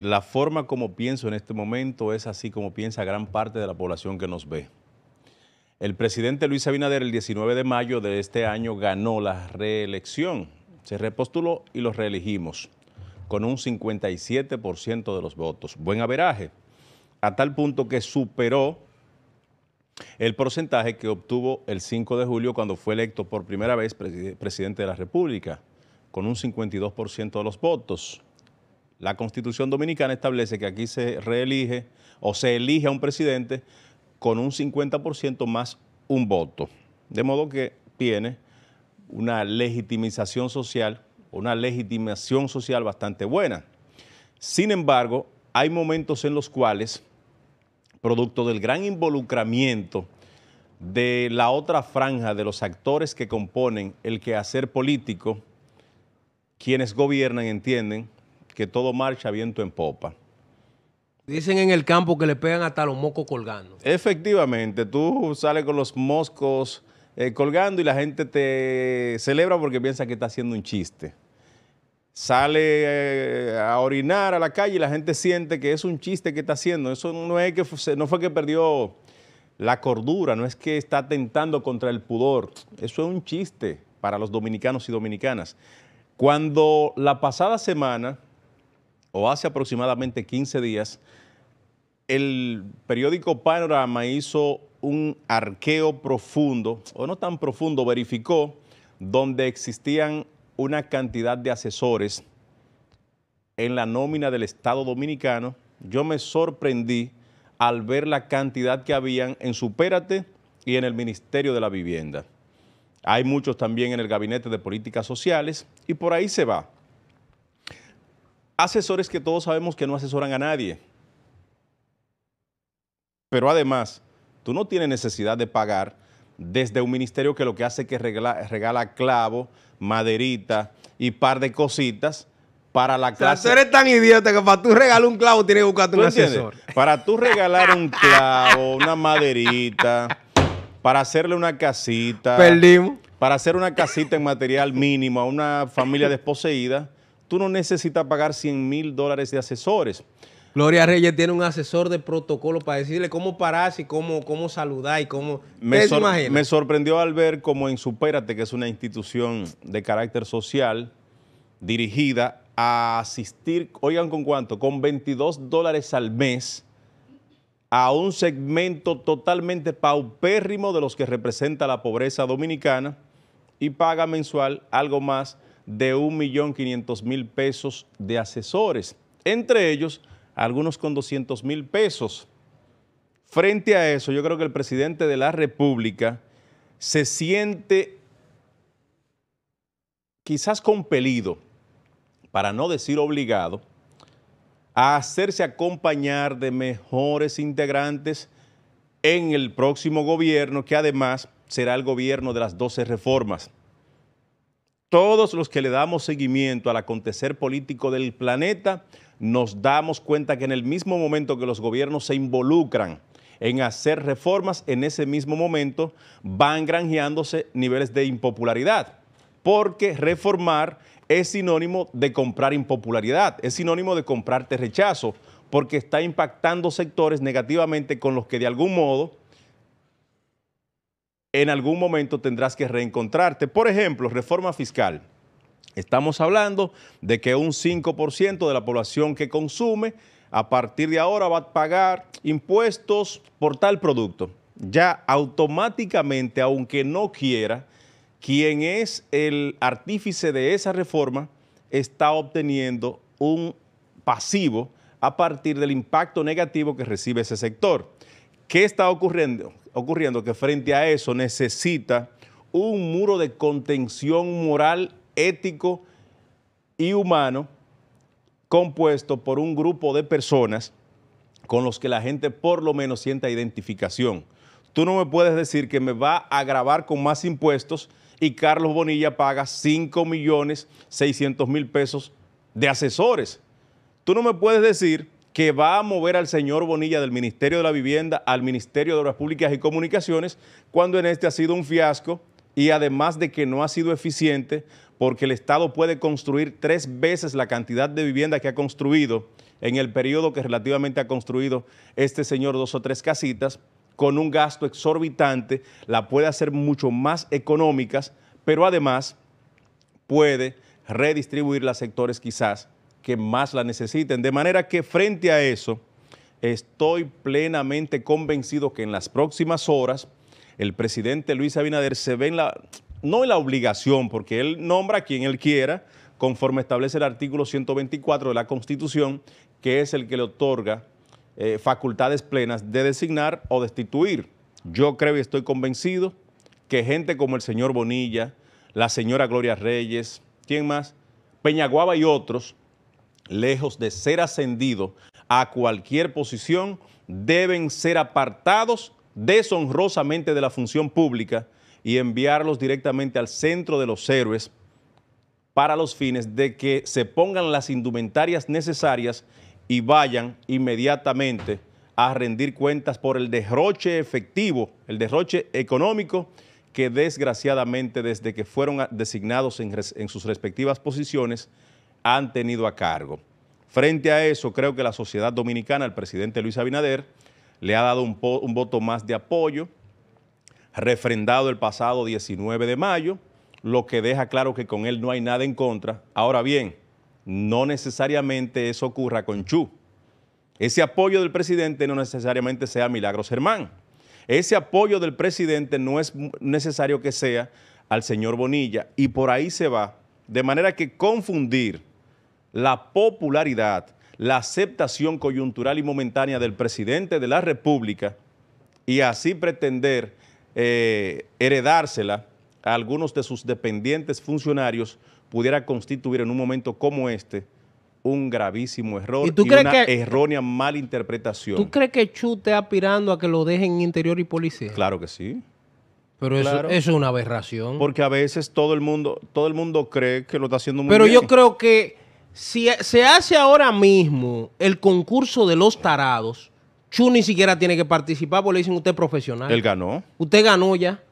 la forma como pienso en este momento es así como piensa gran parte de la población que nos ve. El presidente Luis Abinader el 19 de mayo de este año ganó la reelección, se repostuló y los reelegimos con un 57% de los votos. Buen averaje, a tal punto que superó el porcentaje que obtuvo el 5 de julio cuando fue electo por primera vez presidente de la República, con un 52% de los votos. La Constitución Dominicana establece que aquí se reelige o se elige a un presidente con un 50% más un voto. De modo que tiene una legitimización social, una legitimación social bastante buena. Sin embargo, hay momentos en los cuales, producto del gran involucramiento de la otra franja de los actores que componen el quehacer político, quienes gobiernan entienden que todo marcha viento en popa. Dicen en el campo que le pegan hasta los mocos colgando. Efectivamente, tú sales con los moscos eh, colgando y la gente te celebra porque piensa que está haciendo un chiste. Sale eh, a orinar a la calle y la gente siente que es un chiste que está haciendo. Eso no, es que, no fue que perdió la cordura, no es que está atentando contra el pudor. Eso es un chiste para los dominicanos y dominicanas. Cuando la pasada semana hace aproximadamente 15 días, el periódico Panorama hizo un arqueo profundo, o no tan profundo, verificó donde existían una cantidad de asesores en la nómina del Estado Dominicano. Yo me sorprendí al ver la cantidad que habían en Supérate y en el Ministerio de la Vivienda. Hay muchos también en el Gabinete de Políticas Sociales y por ahí se va asesores que todos sabemos que no asesoran a nadie. Pero además, tú no tienes necesidad de pagar desde un ministerio que lo que hace es que regala, clavo, maderita y par de cositas para la clase. O tan idiota que para tú regalar un clavo tienes que buscarte un asesor. Para tú regalar un clavo, una maderita, para hacerle una casita. Perdimos. Para hacer una casita en material mínimo a una familia desposeída, tú no necesitas pagar 100 mil dólares de asesores. Gloria Reyes tiene un asesor de protocolo para decirle cómo pararse y cómo, cómo saludar y cómo... Me, me sorprendió al ver cómo en Supérate, que es una institución de carácter social dirigida a asistir, oigan con cuánto, con 22 dólares al mes a un segmento totalmente paupérrimo de los que representa la pobreza dominicana y paga mensual algo más de 1.500.000 pesos de asesores, entre ellos algunos con 200.000 pesos. Frente a eso, yo creo que el presidente de la República se siente quizás compelido, para no decir obligado, a hacerse acompañar de mejores integrantes en el próximo gobierno, que además será el gobierno de las 12 reformas. Todos los que le damos seguimiento al acontecer político del planeta, nos damos cuenta que en el mismo momento que los gobiernos se involucran en hacer reformas, en ese mismo momento van granjeándose niveles de impopularidad, porque reformar es sinónimo de comprar impopularidad, es sinónimo de comprarte rechazo, porque está impactando sectores negativamente con los que de algún modo en algún momento tendrás que reencontrarte. Por ejemplo, reforma fiscal. Estamos hablando de que un 5% de la población que consume a partir de ahora va a pagar impuestos por tal producto. Ya automáticamente, aunque no quiera, quien es el artífice de esa reforma está obteniendo un pasivo a partir del impacto negativo que recibe ese sector. ¿Qué está ocurriendo? Ocurriendo que frente a eso necesita un muro de contención moral, ético y humano compuesto por un grupo de personas con los que la gente por lo menos sienta identificación. Tú no me puedes decir que me va a grabar con más impuestos y Carlos Bonilla paga 5 millones mil pesos de asesores. Tú no me puedes decir que va a mover al señor Bonilla del Ministerio de la Vivienda al Ministerio de Obras Públicas y Comunicaciones, cuando en este ha sido un fiasco y además de que no ha sido eficiente porque el Estado puede construir tres veces la cantidad de vivienda que ha construido en el periodo que relativamente ha construido este señor dos o tres casitas, con un gasto exorbitante, la puede hacer mucho más económicas, pero además puede redistribuirla a sectores quizás que más la necesiten. De manera que frente a eso, estoy plenamente convencido que en las próximas horas el presidente Luis Abinader se ve en la, no en la obligación, porque él nombra a quien él quiera, conforme establece el artículo 124 de la Constitución, que es el que le otorga eh, facultades plenas de designar o destituir. Yo creo y estoy convencido que gente como el señor Bonilla, la señora Gloria Reyes, ¿quién más? Peñaguaba y otros, lejos de ser ascendidos a cualquier posición, deben ser apartados deshonrosamente de la función pública y enviarlos directamente al centro de los héroes para los fines de que se pongan las indumentarias necesarias y vayan inmediatamente a rendir cuentas por el derroche efectivo, el derroche económico que desgraciadamente desde que fueron designados en sus respectivas posiciones han tenido a cargo. Frente a eso, creo que la sociedad dominicana, el presidente Luis Abinader, le ha dado un, voto más de apoyo, refrendado el pasado 19 de mayo, lo que deja claro que con él no hay nada en contra. Ahora bien, no necesariamente eso ocurra con Chu. Ese apoyo del presidente no necesariamente sea Milagro Germán. Ese apoyo del presidente no es necesario que sea al señor Bonilla y por ahí se va. De manera que confundir la popularidad, la aceptación coyuntural y momentánea del presidente de la República y así pretender eh, heredársela a algunos de sus dependientes funcionarios pudiera constituir en un momento como este un gravísimo error y, una errónea malinterpretación. ¿Tú crees que Chu está aspirando a que lo dejen interior y policía? Claro que sí. Pero eso, es una aberración. Porque a veces todo el mundo, todo el mundo cree que lo está haciendo muy Pero yo creo que si e, se hace ahora mismo el concurso de los tarados, Chu ni siquiera tiene que participar porque le dicen usted profesional. Él ganó. Usted ganó ya.